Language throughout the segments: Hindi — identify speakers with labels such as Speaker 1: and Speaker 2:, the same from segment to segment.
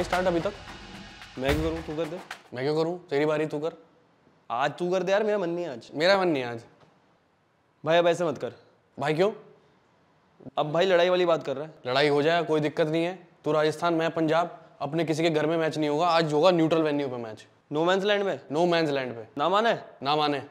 Speaker 1: भाई स्टार्ट अभी तक
Speaker 2: मैं क्यों करूँ तू कर दे
Speaker 1: मैं क्यों करूँ तेरी बारी तू कर
Speaker 2: आज तू कर दे यार मेरा मन नहीं आज
Speaker 1: मेरा मन नहीं आज भाई अब ऐसे मत कर भाई क्यों अब भाई लड़ाई वाली बात कर रहा है लड़ाई हो जाए कोई दिक्कत नहीं है तू राजस्थान मैं पंजाब अपने किसी के घर में मैच नहीं होगा आज होगा
Speaker 2: न्यूट्रल वेन्यू पे मैच नो मैंस लैंड में नो मैंस लैंड पे ना माने ना माने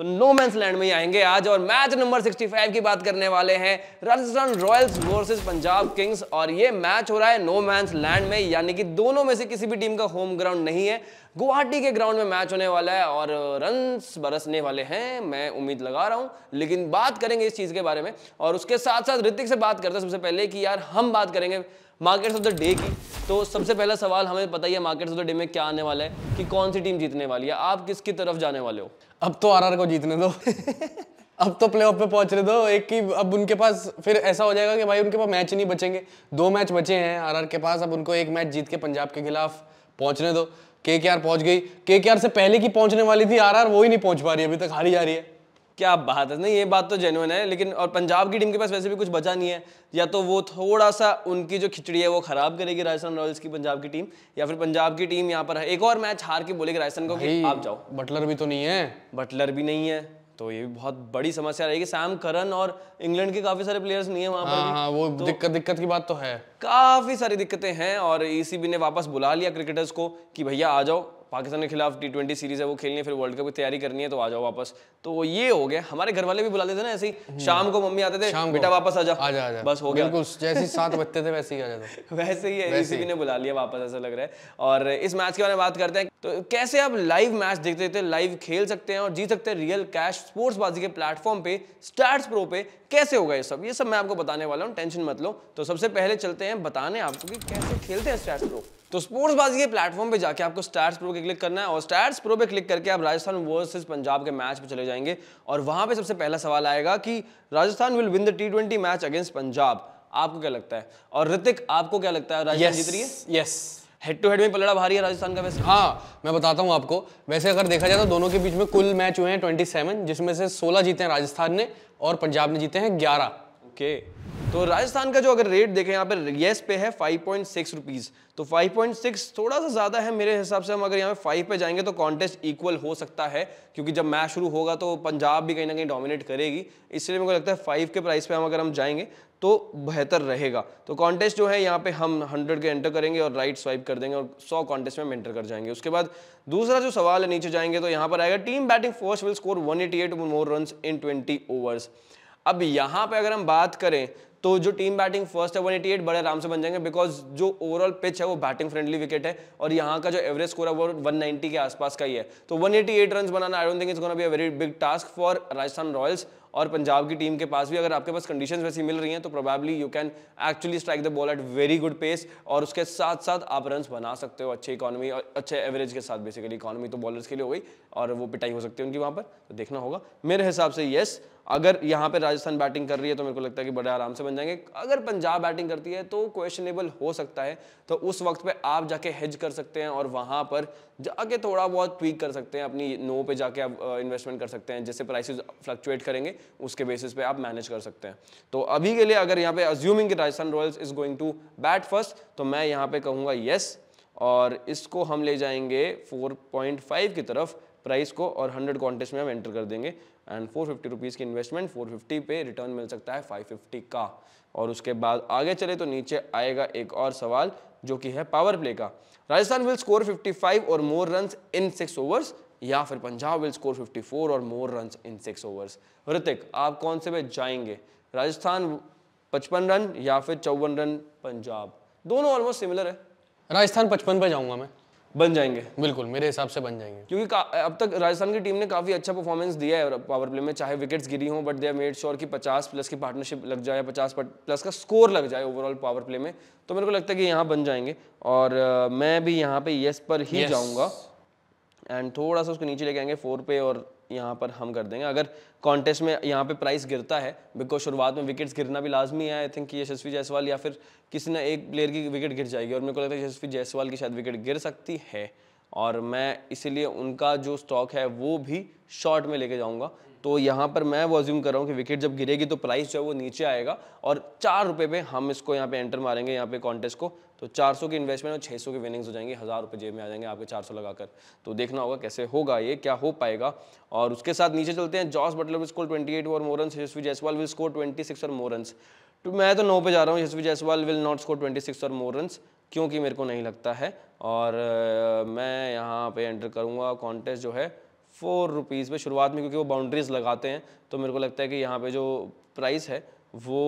Speaker 2: तो नो मैंस लैंड में ही आएंगे आज और मैच नंबर 65 की बात करने वाले हैं Rajasthan Royals versus Punjab Kings और ये मैच हो रहा है नो मैंस लैंड में यानी कि दोनों में से किसी भी टीम का होम ग्राउंड नहीं है गुवाहाटी के ग्राउंड में मैच होने वाला है और रन बरसने वाले हैं मैं उम्मीद लगा रहा हूं लेकिन बात करेंगे इस चीज़ के बारे में और उसके साथ साथ ऋतिक से बात करते हैं सबसे पहले कि यार हम बात करेंगे मार्केट्स ऑफ द डे की तो सबसे पहला सवाल हमें पता ही मार्केट डे में क्या आने वाला है कि कौन सी टीम जीतने वाली है आप किसकी तरफ जाने वाले हो
Speaker 1: अब तो आर को जीतने दो अब तो प्ले ऑफ पे पहुंच रहे दो एक की अब उनके पास फिर ऐसा हो जाएगा कि भाई उनके पास मैच नहीं बचेंगे दो मैच बचे हैं आरआर के पास अब उनको एक मैच जीत के पंजाब के खिलाफ पहुंचने दो
Speaker 2: के के आर पहुंच गई
Speaker 1: के के आर से पहले की पहुंचने वाली थी आरआर वो ही नहीं पहुंच पा रही अभी
Speaker 2: तक हारी जा रही है क्या बात है नहीं ये बात तो जेनुअन है लेकिन और पंजाब की टीम के पास वैसे भी कुछ बचा नहीं है या तो वो थोड़ा सा उनकी जो खिचड़ी है वो खराब करेगी राजस्थान रॉयल्स की पंजाब की टीम या फिर पंजाब की टीम यहाँ पर है एक और मैच हार के बोलेगी राजस्थान को कि आप जाओ बटलर भी तो नहीं है बटलर भी नहीं है तो ये भी बहुत बड़ी समस्या रहेगी सैम करन और इंग्लैंड के काफी सारे प्लेयर्स नहीं है वहां पर हाँ, हाँ, वो तो
Speaker 1: दिक्कत दिक्कत की बात तो है
Speaker 2: काफी सारी दिक्कतें हैं और ईसीबी e ने वापस बुला लिया क्रिकेटर्स को कि भैया आ जाओ पाकिस्तान के खिलाफ टी ट्वेंटी सीरीज है वो खेलनी है फिर वर्ल्ड कप की तैयारी करनी है तो आ जाओ वापस तो ये हो गया हमारे घर वाले भी बुलाते थे ना ऐसे ही हम्म। शाम को मम्मी आते थे बेटा वापस आ जाओ आ जा, बस हो गया
Speaker 1: जैसे सात बजते थे वैसे ही आ जाता
Speaker 2: वैसे ही है इसी ने बुला लिया वापस ऐसा लग रहा है और इस मैच के बारे में बात करते हैं तो कैसे आप लाइव मैच देखते थे लाइव खेल सकते हैं और जीत सकते हैं रियल कैश स्पोर्ट्स बाजी के प्लेटफॉर्म पे स्टार्स प्रो पे कैसे होगा ये सब ये सब मैं आपको बताने वाला हूँ टेंशन मत लो तो सबसे पहले चलते हैं बताने आपको कि कैसे खेलते हैं स्टार्स प्रो तो स्पोर्ट्स बाजी के प्लेटफॉर्म पे जाके आपको स्टार्स प्रो पे क्लिक करना है और स्टार्स प्रो पे क्लिक करके आप राजस्थान वर्सेस पंजाब के मैच पे चले जाएंगे और वहां पे सबसे पहला सवाल आएगा कि Rajasthan will win the T twenty match against Punjab आपको क्या लगता है और ऋतिक आपको क्या लगता है राजस्थान जीत रही है यस हेड टू हेड में पलड़ा भारी है राजस्थान का वैसे हाँ
Speaker 1: मैं बताता हूँ आपको वैसे अगर देखा जाए तो दोनों के बीच में कुल मैच हुए हैं 27 जिसमें से
Speaker 2: सोलह जीते हैं राजस्थान ने और पंजाब ने जीते हैं ग्यारह ओके okay. तो राजस्थान का जो अगर रेट देखें यहाँ पर येस पे है फाइव पॉइंट सिक्स रुपीज़ तो फाइव पॉइंट सिक्स थोड़ा सा ज़्यादा है मेरे हिसाब से हम अगर यहाँ पे फाइव पे जाएंगे तो कॉन्टेस्ट इक्वल हो सकता है क्योंकि जब मैच शुरू होगा तो पंजाब भी कहीं ना कहीं डोमिनेट करेगी इसलिए मेरे को लगता है फाइव के प्राइस पे हम अगर हम जाएंगे तो बेहतर रहेगा तो कॉन्टेस्ट जो है यहाँ पे हम हंड्रेड के एंटर करेंगे और राइट स्वाइप कर देंगे और सौ कॉन्टेस्ट में हम एंटर कर जाएंगे उसके बाद दूसरा जो सवाल है नीचे जाएंगे तो यहाँ पर आएगा team batting first will score one more run in twenty overs अब यहाँ पे अगर हम बात करें तो जो टीम बैटिंग फर्स्ट है 188 बड़े आराम से बन जाएंगे बिकॉज जो ओवरऑल पिच है वो बैटिंग फ्रेंडली विकेट है और यहाँ का जो एवरेज स्कोर है वो 190 के आसपास का ही है तो 188 रन बनाना I don't think it's gonna be a very big task for Rajasthan Royals और पंजाब की टीम के पास भी अगर आपके पास कंडीशंस वैसी मिल रही हैं तो probably you can actually strike the ball at very good pace और उसके साथ साथ आप रन बना सकते हो अच्छे इकॉनमी और अच्छे एवरेज के साथ बेसिकली इकॉनमी तो बॉलर्स के लिए हो गई और वो पिटाई हो सकती है उनकी वहाँ पर तो देखना होगा मेरे हिसाब से येस अगर यहाँ पे राजस्थान बैटिंग कर रही है तो मेरे को लगता है कि बड़े आराम से बन जाएंगे अगर पंजाब बैटिंग करती है तो क्वेश्चनेबल हो सकता है तो उस वक्त पे आप जाके हेज कर सकते हैं और वहाँ पर जाके थोड़ा बहुत ट्वीक कर सकते हैं अपनी नो पे जाके आप इन्वेस्टमेंट कर सकते हैं जैसे प्राइसेस फ्लक्चुएट करेंगे उसके बेसिस पे आप मैनेज कर सकते हैं तो अभी के लिए अगर यहाँ पे अज्यूमिंग कि Rajasthan Royals is going to bat first तो मैं यहाँ पे कहूँगा येस और इसको हम ले जाएंगे फोर की तरफ प्राइस को और 100 कॉन्टेस्ट में हम एंटर कर देंगे एंड फोर फिफ्टी रुपीज़ की इन्वेस्टमेंट 450 पे रिटर्न मिल सकता है 550 का और उसके बाद आगे चले तो नीचे आएगा एक और सवाल जो कि है पावर प्ले का राजस्थान विल स्कोर 55 और more run in six overs या फिर पंजाब विल स्कोर 54 और more run in six overs Hrithik आप कौन से में जाएंगे राजस्थान पचपन रन या फिर चौवन रन पंजाब दोनों ऑलमोस्ट सिमिलर है राजस्थान पचपन पर जाऊंगा मैं बन जाएंगे बिल्कुल मेरे हिसाब से बन जाएंगे क्योंकि अब तक राजस्थान की टीम ने काफी अच्छा परफॉर्मेंस दिया है पावर प्ले में चाहे विकेट्स गिरी हो बट दे मेड श्योर की 50 प्लस की पार्टनरशिप लग जाए 50 प्लस का स्कोर लग जाए ओवरऑल पावर प्ले में तो मेरे को लगता है कि यहाँ बन जाएंगे और मैं भी यहाँ पे यस पर ही yes. जाऊँगा एंड थोड़ा सा उसको नीचे लेके आएंगे फोर पे और यहाँ पर हम कर देंगे अगर कॉन्टेस्ट में यहाँ पे प्राइस गिरता है बिकॉज शुरुआत में विकेट्स गिरना भी लाजमी है आई थिंक यशस्वी जायसवाल या फिर किसी ना एक प्लेयर की विकेट गिर जाएगी और मेरे को लगता है यशस्वी जायसवाल की शायद विकेट गिर सकती है और मैं इसीलिए उनका जो स्टॉक है वो भी शॉर्ट में लेके जाऊंगा तो यहाँ पर मैं वो अज्यूम कर रहा हूँ कि विकेट जब गिरेगी तो प्राइस जो है वो नीचे आएगा और चार रुपये में हम इसको यहाँ पे एंटर मारेंगे यहाँ पे कॉन्टेस्ट को तो 400 की इन्वेस्टमेंट और 600 की विनिंग्स हो जाएंगे हज़ार रुपये जेब में आ जाएंगे आपके 400 लगाकर तो देखना होगा कैसे होगा ये क्या हो पाएगा और उसके साथ नीचे चलते हैं Jos Buttler will score eight और more run Yashasvi Jaiswal will score six और मोरन तो मैं तो नौ पे जा रहा हूँ Yashasvi Jaiswal will not score twenty six और मोरन क्योंकि मेरे को नहीं लगता है और मैं यहाँ पर एंटर करूँगा कॉन्टेस्ट जो है फोर रुपीज़ पे शुरुआत में क्योंकि वो बाउंड्रीज़ लगाते हैं तो मेरे को लगता है कि यहाँ पे जो प्राइस है वो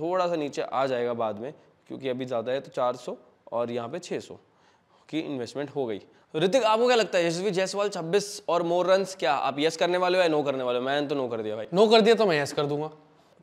Speaker 2: थोड़ा सा नीचे आ जाएगा बाद में क्योंकि अभी ज़्यादा है तो 400 और यहाँ पे 600 की इन्वेस्टमेंट हो गई ऋतिक आपको क्या लगता है यशस्वी जायसवाल 26 और मोर रन क्या आप यस करने वाले हो या नो करने वाले हो मैंने तो नो कर दिया भाई
Speaker 1: नो कर दिया तो मैं यस कर दूंगा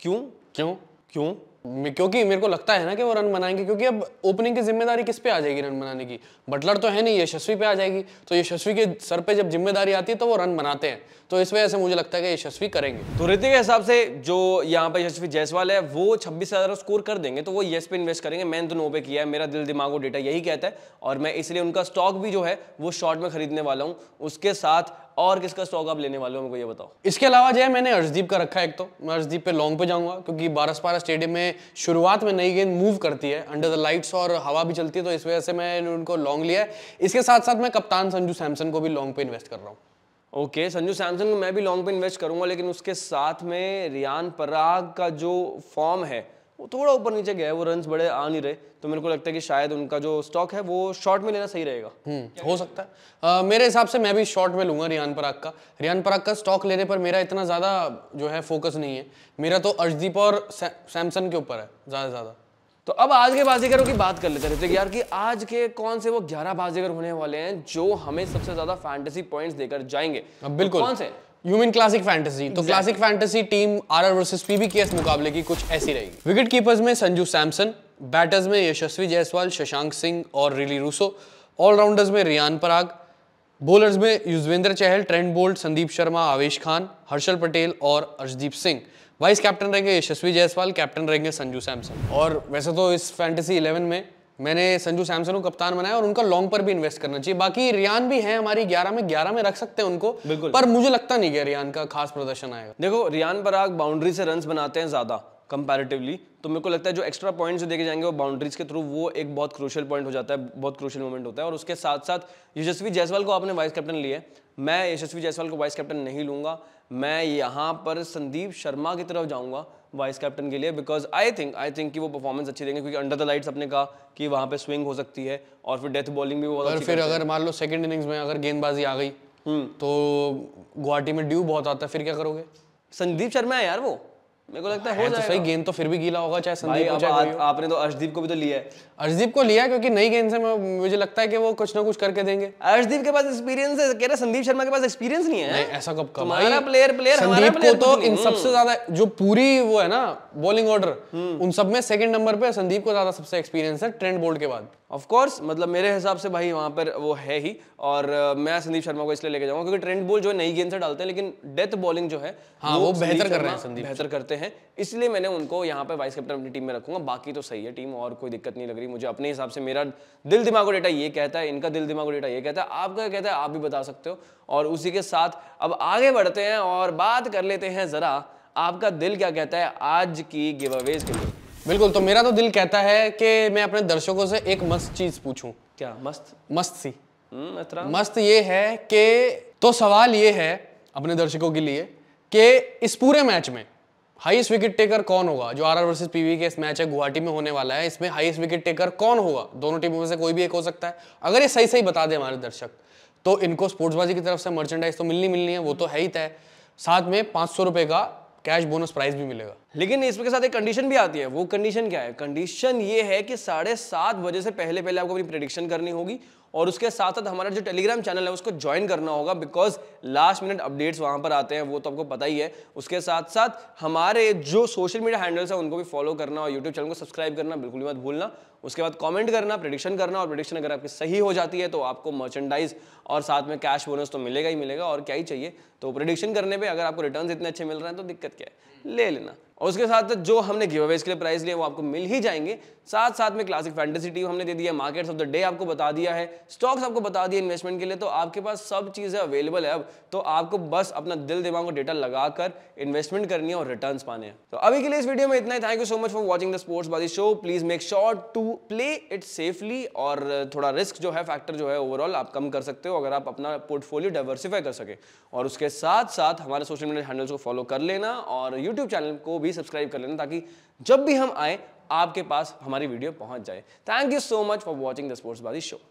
Speaker 1: क्यों क्यों क्यों क्योंकि मेरे को लगता है ना कि वो रन बनाएंगे क्योंकि अब ओपनिंग की जिम्मेदारी किस पे आ जाएगी रन बनाने की बटलर तो है नहीं यशस्वी पे आ जाएगी तो यशस्वी के सर पे जब जिम्मेदारी आती है तो वो रन बनाते हैं तो इस वजह से मुझे लगता है कि यशस्वी करेंगे
Speaker 2: तो रीति के हिसाब से जो यहाँ पर यशस्वी जायसवाल है वो छब्बीस हज़ार स्कोर कर देंगे तो वो येस पे इन्वेस्ट करेंगे मैंने तो नो पे किया है मेरा दिल दिमाग और डेटा यही कहता है और मैं इसलिए उनका स्टॉक भी जो है वो शॉर्ट में खरीदने वाला हूँ उसके साथ और किसका स्टॉक आप लेने वाले हो मेरे को ये बताओ
Speaker 1: इसके अलावा जो है मैंने अर्जदीप का रखा है एक तो मैं अर्जदीप पे लॉन्ग पे जाऊंगा क्योंकि बारसपारा स्टेडियम में शुरुआत में नई गेंद मूव करती है अंडर द लाइट्स और हवा भी चलती है तो इस वजह से मैंने उनको लॉन्ग लिया है इसके साथ साथ मैं
Speaker 2: कप्तान संजू सैमसन को भी लॉन्ग पे इन्वेस्ट कर रहा हूँ ओके संजू सैमसन को मैं भी लॉन्ग पे इन्वेस्ट करूंगा लेकिन उसके साथ में रियान पराग का जो फॉर्म है वो थोड़ा ऊपर नीचे गया वो रन बड़े आ नहीं रहे तो मेरे को लगता है कि शायद उनका जो स्टॉक है वो शॉर्ट में लेना सही रहेगा हम्म, हो सकता
Speaker 1: है आ, मेरे हिसाब से मैं भी शॉर्ट में लूंगा रियान पराग का रियान पराग का स्टॉक लेने पर मेरा इतना ज़्यादा जो है फोकस नहीं है मेरा तो अर्जदीप और सैमसन के ऊपर है ज़्यादा ज़्यादा तो अब आज के बाजीगरों की बात कर लेते हैं ऋतिक यार कि
Speaker 2: आज के कौन से वो 11 बाजीगर होने वाले हैं जो हमें सबसे ज्यादा फैंटेसी पॉइंट्स देकर जाएंगे अब बिल्कुल तो कौन से
Speaker 1: यूमिन क्लासिक फैंटेसी तो classic fantasy team RR versus PBKS मुकाबले की कुछ ऐसी रही विकेट कीपर्स में संजू सैमसन बैटर्स में यशस्वी जायसवाल शशांक सिंह और रिली रूसो ऑलराउंडर्स में रियान पराग बॉलर्स में युजवेंद्र चहल ट्रेंड बोल्ट संदीप शर्मा आवेश खान हर्षल पटेल और अर्शदीप सिंह वाइस कैप्टन रहेंगे यशस्वी जायसवाल कैप्टन रहेंगे संजू सैमसन और वैसे तो इस फैंटेसी इलेवन में मैंने संजू सैमसन को कप्तान बनाया और उनका लॉन्ग पर भी इन्वेस्ट करना चाहिए बाकी रियान भी है हमारी 11 में 11 में रख सकते हैं उनको बिल्कुल पर मुझे लगता नहीं कि रियान का खास प्रदर्शन आएगा
Speaker 2: देखो रियान पराग बाउंड्री से रन बनाते हैं ज़्यादा कंपैरेटिवली तो मेरे को लगता है जो एक्स्ट्रा पॉइंट्स देखे जाएंगे वो बाउंड्रीज के थ्रू वो एक बहुत क्रूशियल पॉइंट हो जाता है बहुत क्रूशियल मोमेंट होता है और उसके साथ साथ यशस्वी जायसवाल को आपने वाइस कैप्टन लिए मैं यशस्वी जायसवाल को वाइस कैप्टन नहीं लूंगा मैं यहाँ पर संदीप शर्मा की तरफ जाऊँगा वाइस कैप्टन के लिए because I think I think कि वो परफॉर्मेंस अच्छी देंगे क्योंकि अंडर द लाइट्स अपने कहा कि वहाँ पे स्विंग हो सकती है और फिर डेथ बॉलिंग भी वो और फिर अगर मान लो सेकंड
Speaker 1: इनिंग्स में अगर गेंदबाजी आ गई हम्म। तो गुवाहाटी में ड्यू बहुत आता है फिर क्या करोगे संदीप शर्मा है यार वो
Speaker 2: मेरे को लगता है हो तो सही
Speaker 1: गेंद तो फिर भी गीला होगा चाहे संदीप आप, आप, आपने तो अर्शदीप को भी तो लिया है अर्शदीप को लिया क्योंकि नई गेंद से मुझे लगता है कि वो कुछ ना कुछ करके देंगे अर्शदीप के पास एक्सपीरियंस है कह रहा संदीप शर्मा के पास एक्सपीरियंस नहीं है नहीं, ऐसा कब कब हमारा प्लेयर प्लेयर संदीप को तो इन सबसे हम्म। ज्यादा जो पूरी वो है ना बॉलिंग ऑर्डर हम्म। उन सब में सेकंड नंबर पे संदीप को
Speaker 2: ज्यादा सबसे एक्सपीरियंस है ट्रेंड बोल्ट के बाद ऑफ कोर्स मतलब मेरे हिसाब से भाई वहाँ पर वो है ही और मैं संदीप शर्मा को इसलिए लेके जाऊँगा क्योंकि ट्रेंड बोल जो है नई गेंद से डालते हैं लेकिन डेथ बॉलिंग जो है हाँ, वो, वो बेहतर कर रहे हैं संदीप बेहतर करते हैं इसलिए मैंने उनको यहाँ पर वाइस कैप्टन अपनी टीम में रखूंगा बाकी तो सही है टीम और कोई दिक्कत नहीं लग रही मुझे अपने हिसाब से मेरा दिल दिमाग को डेटा ये कहता है इनका दिल दिमाग को डेटा ये कहता है आपका कहता है आप भी बता सकते हो और उसी के साथ अब आगे बढ़ते हैं और बात कर लेते हैं ज़रा आपका दिल क्या कहता है आज की गिव अवेज के लिए
Speaker 1: बिल्कुल तो मेरा तो दिल कहता है कि मैं अपने दर्शकों से एक मस्त चीज पूछूं क्या मस्त मस्त सी
Speaker 2: हम्म,
Speaker 1: मस्त ये है कि तो सवाल ये है अपने दर्शकों के लिए कि इस पूरे मैच में हाईएस्ट विकेट टेकर कौन होगा जो आरआर वर्सेस पीवी के इस मैच है गुवाहाटी में होने वाला है इसमें हाईएस्ट विकेट टेकर कौन होगा दोनों टीमों में से कोई भी एक हो सकता है अगर ये सही सही बता दे हमारे दर्शक तो इनको स्पोर्ट्स बाजी की तरफ से मर्चेंडाइज तो मिलनी मिलनी है वो तो है ही तय साथ में पाँच सौ रुपये
Speaker 2: का कैश बोनस प्राइस भी मिलेगा लेकिन इसके साथ एक कंडीशन भी आती है वो कंडीशन क्या है कंडीशन ये है कि साढ़े सात बजे से पहले पहले आपको अपनी प्रिडिक्शन करनी होगी और उसके साथ साथ हमारा जो टेलीग्राम चैनल है उसको ज्वाइन करना होगा बिकॉज लास्ट मिनट अपडेट्स वहाँ पर आते हैं वो तो आपको पता ही है उसके साथ साथ हमारे जो सोशल मीडिया हैंडल्स हैं उनको भी फॉलो करना और यूट्यूब चैनल को सब्सक्राइब करना बिल्कुल भी मत भूलना उसके बाद कमेंट करना प्रडिक्शन करना और प्रडिक्शन अगर आपकी सही हो जाती है तो आपको मर्चेंडाइज और साथ में कैश बोनस तो मिलेगा ही मिलेगा और क्या ही चाहिए तो प्रडिक्शन करने पर अगर आपको रिटर्न इतने अच्छे मिल रहे हैं तो दिक्कत क्या है ले लेना और उसके साथ जो हमने गिव अवेज के लिए प्राइस लिए वो आपको मिल ही जाएंगे साथ साथ में क्लासिक फैंटेसी टीम हमने दे दिया मार्केट्स ऑफ द डे आपको बता दिया है स्टॉक्स आपको बता दिया इन्वेस्टमेंट के लिए तो आपके पास सब चीज़ें अवेलेबल है अब तो आपको बस अपना दिल दिमाग को डेटा लगाकर इन्वेस्टमेंट करनी है और रिटर्न पाने हैं तो अभी के लिए इस वीडियो में इतना ही thank you so much for watching the Sports Baazi show please make sure to play it safely और थोड़ा रिस्क जो है फैक्टर जो है ओवरऑल आप कम कर सकते हो अगर आप अपना पोर्टफोलियो डाइवर्सिफाई कर सके और उसके साथ साथ हमारे सोशल मीडिया हैंडल्स को फॉलो कर लेना और यूट्यूब चैनल को भी भी सब्सक्राइब कर लेना ताकि जब भी हम आए आपके पास हमारी वीडियो पहुंच जाए thank you so much for watching the Sports Baazi show